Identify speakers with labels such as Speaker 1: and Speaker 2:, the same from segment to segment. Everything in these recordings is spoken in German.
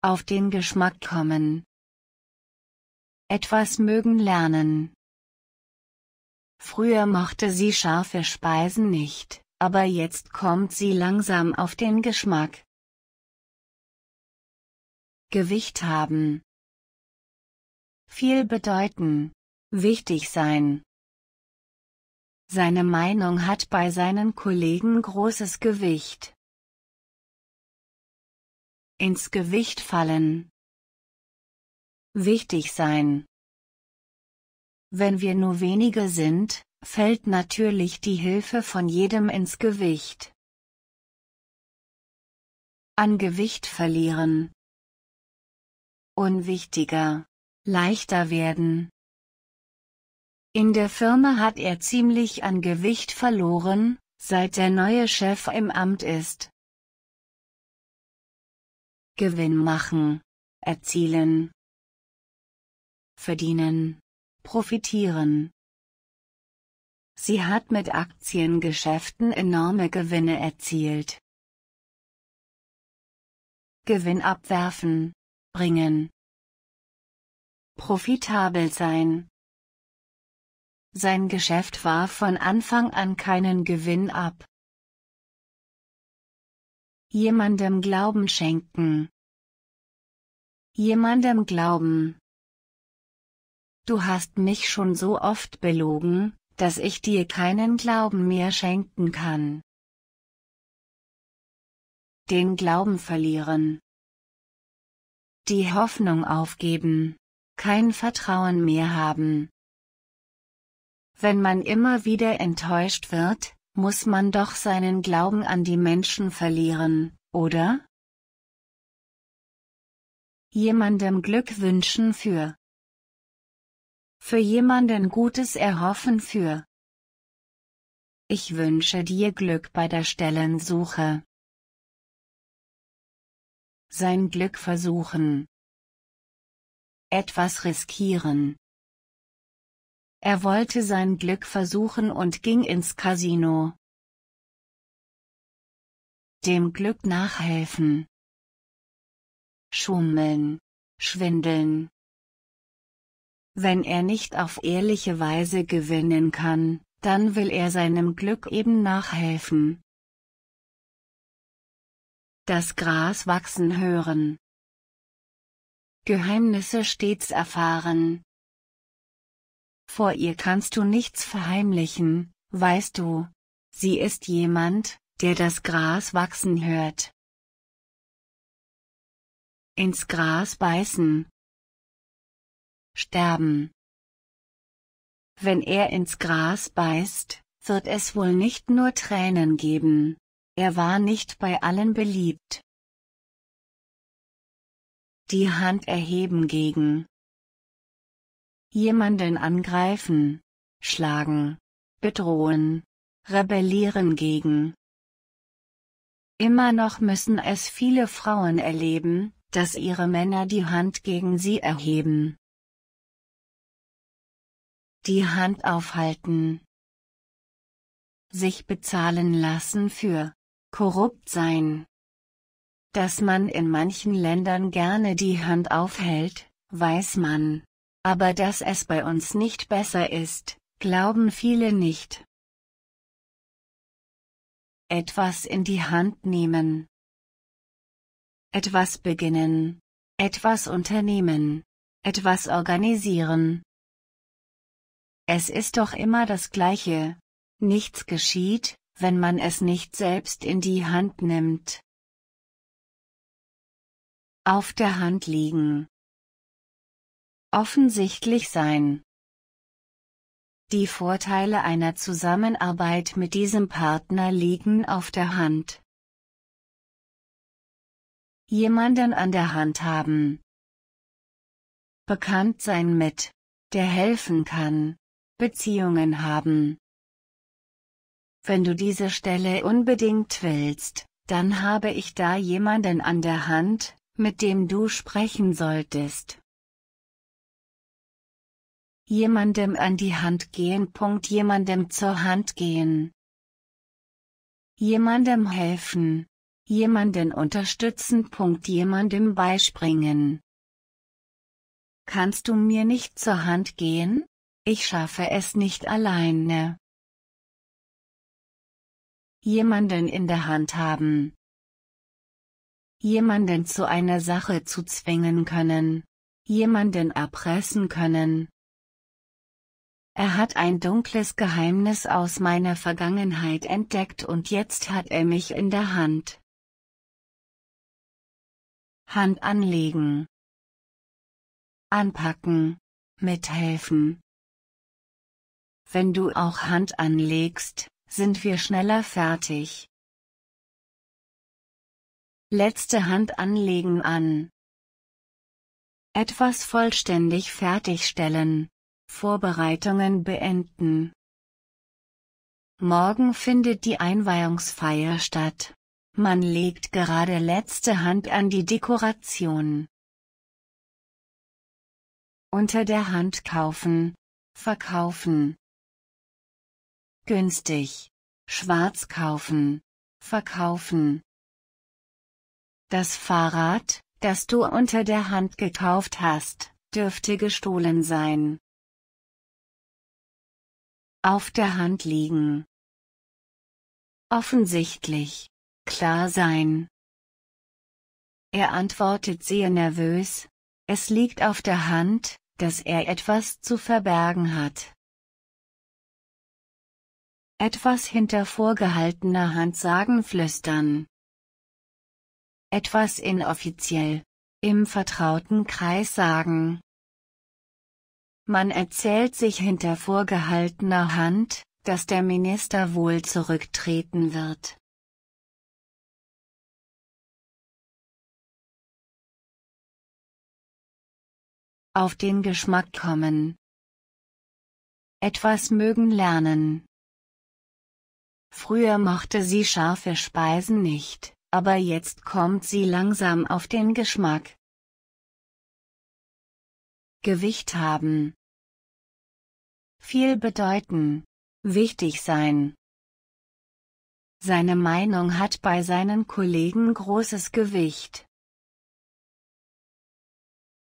Speaker 1: Auf den Geschmack kommen. Etwas mögen lernen. Früher mochte sie scharfe Speisen nicht, aber jetzt kommt sie langsam auf den Geschmack. Gewicht haben. Viel bedeuten. Wichtig sein. Seine Meinung hat bei seinen Kollegen großes Gewicht ins Gewicht fallen wichtig sein wenn wir nur wenige sind fällt natürlich die Hilfe von jedem ins Gewicht an Gewicht verlieren unwichtiger leichter werden in der Firma hat er ziemlich an Gewicht verloren, seit der neue Chef im Amt ist. Gewinn machen, erzielen, verdienen, profitieren. Sie hat mit Aktiengeschäften enorme Gewinne erzielt. Gewinn abwerfen, bringen. Profitabel sein. Sein Geschäft war von Anfang an keinen Gewinn ab. Jemandem Glauben schenken. Jemandem Glauben. Du hast mich schon so oft belogen, dass ich dir keinen Glauben mehr schenken kann. Den Glauben verlieren. Die Hoffnung aufgeben. Kein Vertrauen mehr haben. Wenn man immer wieder enttäuscht wird, muss man doch seinen Glauben an die Menschen verlieren, oder? Jemandem Glück wünschen für Für jemanden Gutes erhoffen für Ich wünsche dir Glück bei der Stellensuche. Sein Glück versuchen. Etwas riskieren. Er wollte sein Glück versuchen und ging ins Casino. Dem Glück nachhelfen. Schummeln. Schwindeln. Wenn er nicht auf ehrliche Weise gewinnen kann, dann will er seinem Glück eben nachhelfen. Das Gras wachsen hören. Geheimnisse stets erfahren. Vor ihr kannst du nichts verheimlichen, weißt du. Sie ist jemand, der das Gras wachsen hört. Ins Gras beißen. Sterben. Wenn er ins Gras beißt, wird es wohl nicht nur Tränen geben. Er war nicht bei allen beliebt. Die Hand erheben gegen Jemanden angreifen, schlagen, bedrohen, rebellieren gegen. Immer noch müssen es viele Frauen erleben, dass ihre Männer die Hand gegen sie erheben. Die Hand aufhalten. Sich bezahlen lassen für korrupt sein. Dass man in manchen Ländern gerne die Hand aufhält, weiß man. Aber dass es bei uns nicht besser ist, glauben viele nicht. Etwas in die Hand nehmen. Etwas beginnen. Etwas unternehmen. Etwas organisieren. Es ist doch immer das Gleiche. Nichts geschieht, wenn man es nicht selbst in die Hand nimmt. Auf der Hand liegen. Offensichtlich sein. Die Vorteile einer Zusammenarbeit mit diesem Partner liegen auf der Hand. Jemanden an der Hand haben. Bekannt sein mit, der helfen kann. Beziehungen haben. Wenn du diese Stelle unbedingt willst, dann habe ich da jemanden an der Hand, mit dem du sprechen solltest. Jemandem an die Hand gehen. Punkt, Jemandem zur Hand gehen. Jemandem helfen. Jemanden unterstützen. Punkt, Jemandem beispringen. Kannst du mir nicht zur Hand gehen? Ich schaffe es nicht alleine. Jemanden in der Hand haben. Jemanden zu einer Sache zu zwingen können. Jemanden erpressen können. Er hat ein dunkles Geheimnis aus meiner Vergangenheit entdeckt und jetzt hat er mich in der Hand. Hand anlegen. Anpacken. Mithelfen. Wenn du auch Hand anlegst, sind wir schneller fertig. Letzte Hand anlegen an. Etwas vollständig fertigstellen. Vorbereitungen beenden. Morgen findet die Einweihungsfeier statt. Man legt gerade letzte Hand an die Dekoration. Unter der Hand kaufen, verkaufen. Günstig. Schwarz kaufen, verkaufen. Das Fahrrad, das du unter der Hand gekauft hast, dürfte gestohlen sein. Auf der Hand liegen. Offensichtlich. Klar sein. Er antwortet sehr nervös. Es liegt auf der Hand, dass er etwas zu verbergen hat. Etwas hinter vorgehaltener Hand sagen flüstern. Etwas inoffiziell. Im vertrauten Kreis sagen. Man erzählt sich hinter vorgehaltener Hand, dass der Minister wohl zurücktreten wird. Auf den Geschmack kommen. Etwas mögen lernen. Früher mochte sie scharfe Speisen nicht, aber jetzt kommt sie langsam auf den Geschmack. Gewicht haben viel bedeuten. Wichtig sein. Seine Meinung hat bei seinen Kollegen großes Gewicht.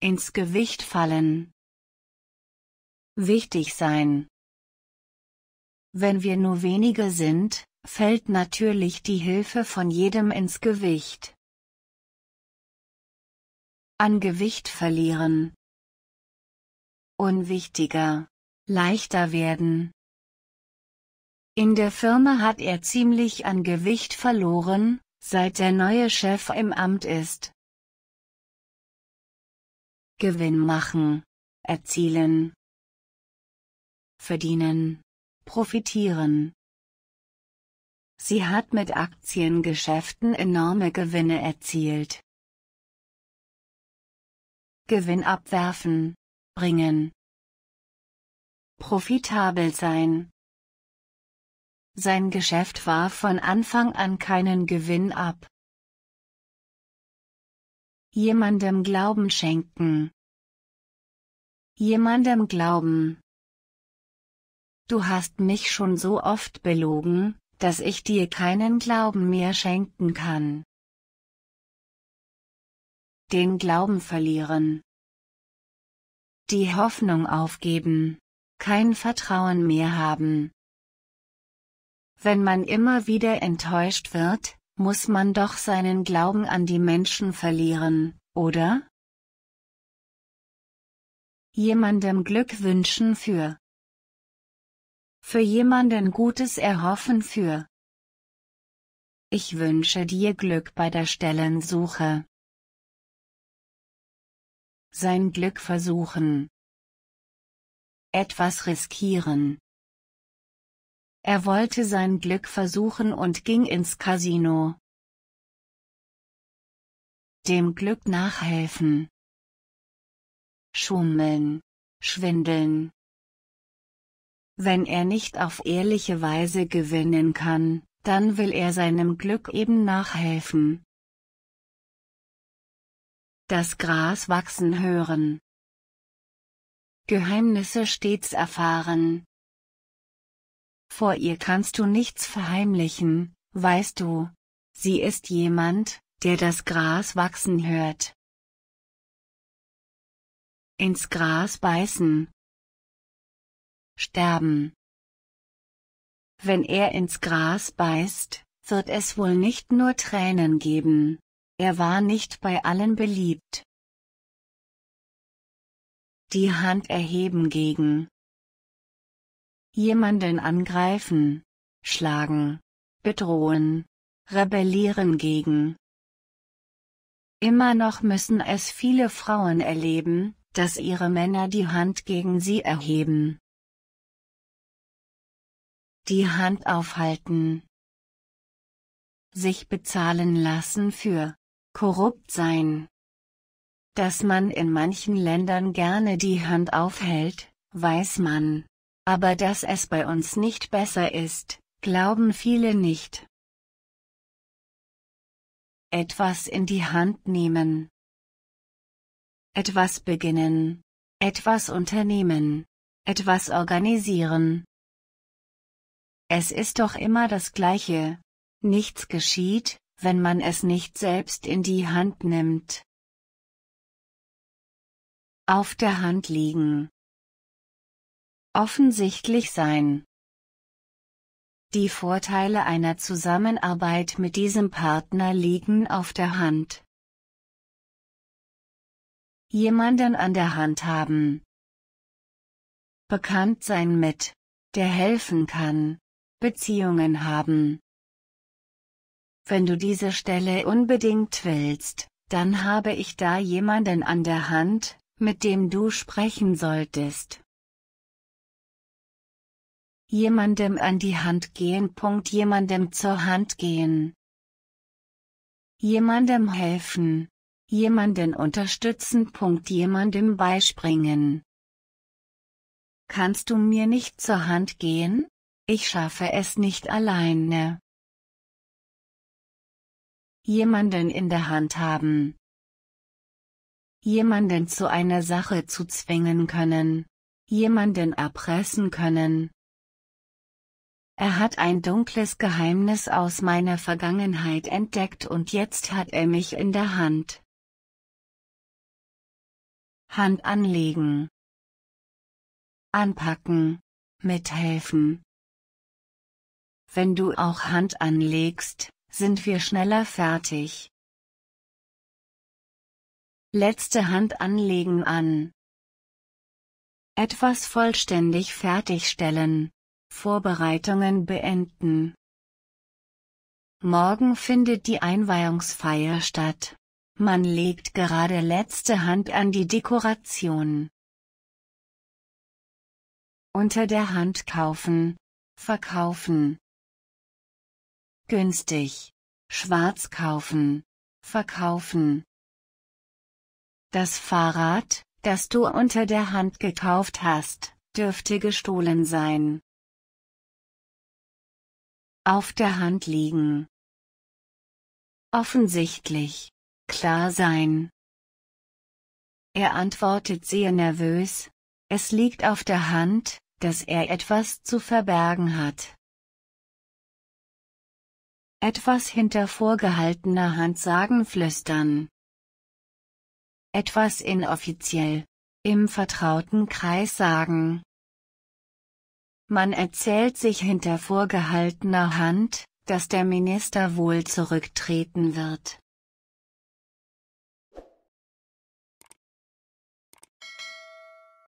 Speaker 1: Ins Gewicht fallen. Wichtig sein. Wenn wir nur wenige sind, fällt natürlich die Hilfe von jedem ins Gewicht. An Gewicht verlieren. Unwichtiger. Leichter werden. In der Firma hat er ziemlich an Gewicht verloren, seit der neue Chef im Amt ist. Gewinn machen, erzielen, verdienen, profitieren. Sie hat mit Aktiengeschäften enorme Gewinne erzielt. Gewinn abwerfen, bringen. Profitabel sein. Sein Geschäft war von Anfang an keinen Gewinn ab. Jemandem Glauben schenken. Jemandem Glauben. Du hast mich schon so oft belogen, dass ich dir keinen Glauben mehr schenken kann. Den Glauben verlieren. Die Hoffnung aufgeben kein Vertrauen mehr haben. Wenn man immer wieder enttäuscht wird, muss man doch seinen Glauben an die Menschen verlieren, oder? Jemandem Glück wünschen für. Für jemanden Gutes erhoffen für. Ich wünsche dir Glück bei der Stellensuche. Sein Glück versuchen. Etwas riskieren. Er wollte sein Glück versuchen und ging ins Casino. Dem Glück nachhelfen. Schummeln. Schwindeln. Wenn er nicht auf ehrliche Weise gewinnen kann, dann will er seinem Glück eben nachhelfen. Das Gras wachsen hören. Geheimnisse stets erfahren. Vor ihr kannst du nichts verheimlichen, weißt du. Sie ist jemand, der das Gras wachsen hört. Ins Gras beißen. Sterben. Wenn er ins Gras beißt, wird es wohl nicht nur Tränen geben. Er war nicht bei allen beliebt. Die Hand erheben gegen. Jemanden angreifen. Schlagen. Bedrohen. Rebellieren gegen. Immer noch müssen es viele Frauen erleben, dass ihre Männer die Hand gegen sie erheben. Die Hand aufhalten. Sich bezahlen lassen für korrupt sein. Dass man in manchen Ländern gerne die Hand aufhält, weiß man. Aber dass es bei uns nicht besser ist, glauben viele nicht. Etwas in die Hand nehmen. Etwas beginnen. Etwas unternehmen. Etwas organisieren. Es ist doch immer das Gleiche. Nichts geschieht, wenn man es nicht selbst in die Hand nimmt. Auf der Hand liegen. Offensichtlich sein. Die Vorteile einer Zusammenarbeit mit diesem Partner liegen auf der Hand. Jemanden an der Hand haben. Bekannt sein mit, der helfen kann. Beziehungen haben. Wenn du diese Stelle unbedingt willst, dann habe ich da jemanden an der Hand, mit dem du sprechen solltest. Jemandem an die Hand gehen. Punkt. Jemandem zur Hand gehen. Jemandem helfen. Jemanden unterstützen. Punkt. Jemandem beispringen. Kannst du mir nicht zur Hand gehen? Ich schaffe es nicht alleine. Jemanden in der Hand haben jemanden zu einer Sache zu zwingen können, jemanden erpressen können. Er hat ein dunkles Geheimnis aus meiner Vergangenheit entdeckt und jetzt hat er mich in der Hand. Hand anlegen. Anpacken. Mithelfen. Wenn du auch Hand anlegst, sind wir schneller fertig. Letzte Hand anlegen an. Etwas vollständig fertigstellen. Vorbereitungen beenden. Morgen findet die Einweihungsfeier statt. Man legt gerade letzte Hand an die Dekoration. Unter der Hand kaufen. Verkaufen. Günstig. Schwarz kaufen. Verkaufen. Das Fahrrad, das du unter der Hand gekauft hast, dürfte gestohlen sein. Auf der Hand liegen. Offensichtlich. Klar sein. Er antwortet sehr nervös. Es liegt auf der Hand, dass er etwas zu verbergen hat. Etwas hinter vorgehaltener Hand sagen flüstern etwas inoffiziell, im vertrauten Kreis sagen. Man erzählt sich hinter vorgehaltener Hand, dass der Minister wohl zurücktreten wird.